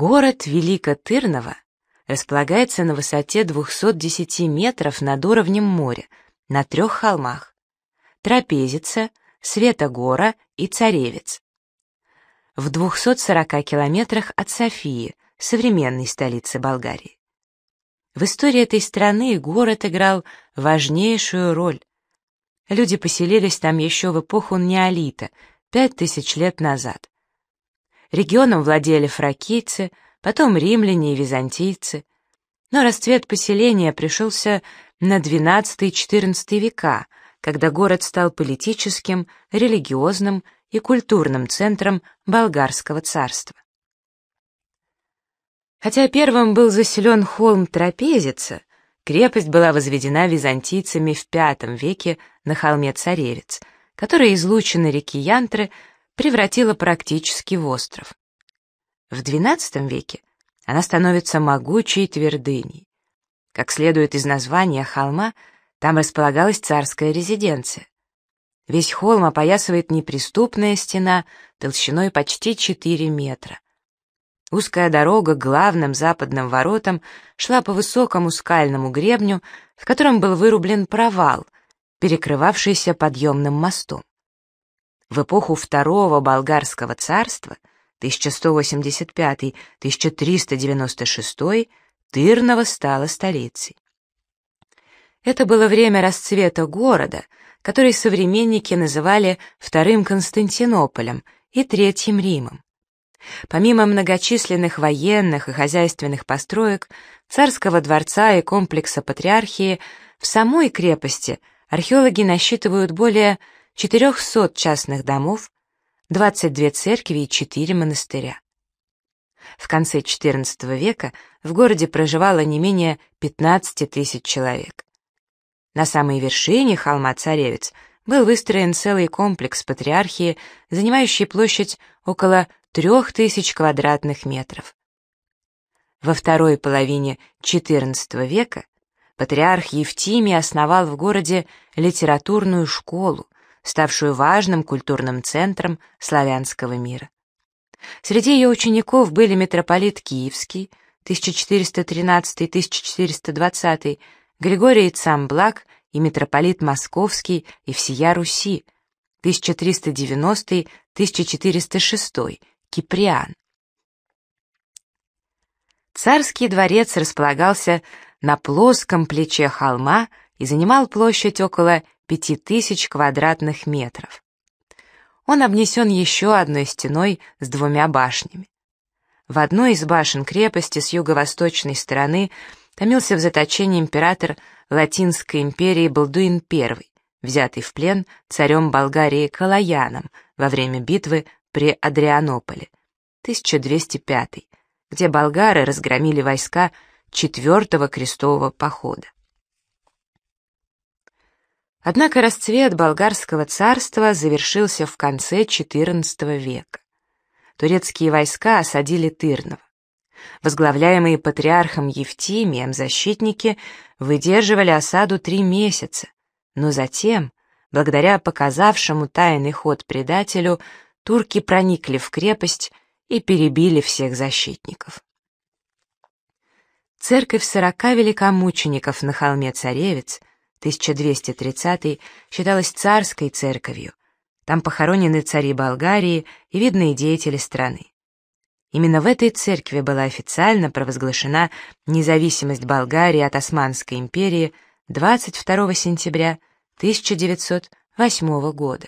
Город Великотырново располагается на высоте 210 метров над уровнем моря, на трех холмах — Трапезица, Светогора и Царевец. В 240 километрах от Софии, современной столицы Болгарии. В истории этой страны город играл важнейшую роль. Люди поселились там еще в эпоху неолита, 5000 лет назад. Регионом владели фракийцы, потом римляне и византийцы. Но расцвет поселения пришелся на XII-XIV века, когда город стал политическим, религиозным и культурным центром болгарского царства. Хотя первым был заселен холм Трапезица, крепость была возведена византийцами в V веке на холме Царевец, который из реки Янтры превратила практически в остров. В XII веке она становится могучей твердыней. Как следует из названия холма, там располагалась царская резиденция. Весь холм опоясывает неприступная стена толщиной почти 4 метра. Узкая дорога к главным западным воротам шла по высокому скальному гребню, в котором был вырублен провал, перекрывавшийся подъемным мостом в эпоху Второго Болгарского царства 1185-1396 Тырново стало столицей. Это было время расцвета города, который современники называли Вторым Константинополем и Третьим Римом. Помимо многочисленных военных и хозяйственных построек, царского дворца и комплекса патриархии, в самой крепости археологи насчитывают более 400 частных домов, 22 церкви и 4 монастыря. В конце XIV века в городе проживало не менее 15 тысяч человек. На самой вершине холма Царевец был выстроен целый комплекс патриархии, занимающий площадь около 3000 квадратных метров. Во второй половине XIV века патриарх Евтимий основал в городе литературную школу, ставшую важным культурным центром славянского мира. Среди ее учеников были митрополит Киевский, 1413-1420, Григорий Цамблак и митрополит Московский и всея Руси, 1390-1406, Киприан. Царский дворец располагался на плоском плече холма и занимал площадь около 5000 квадратных метров. Он обнесен еще одной стеной с двумя башнями. В одной из башен крепости с юго-восточной стороны томился в заточении император Латинской империи Балдуин I, взятый в плен царем Болгарии Калаяном во время битвы при Адрианополе, 1205, где болгары разгромили войска 4-го крестового похода. Однако расцвет болгарского царства завершился в конце XIV века. Турецкие войска осадили Тырново. Возглавляемые патриархом Евтимием защитники выдерживали осаду три месяца, но затем, благодаря показавшему тайный ход предателю, турки проникли в крепость и перебили всех защитников. Церковь сорока великомучеников на холме Царевец — 1230 считалась царской церковью. Там похоронены цари Болгарии и видные деятели страны. Именно в этой церкви была официально провозглашена независимость Болгарии от Османской империи 22 сентября 1908 года.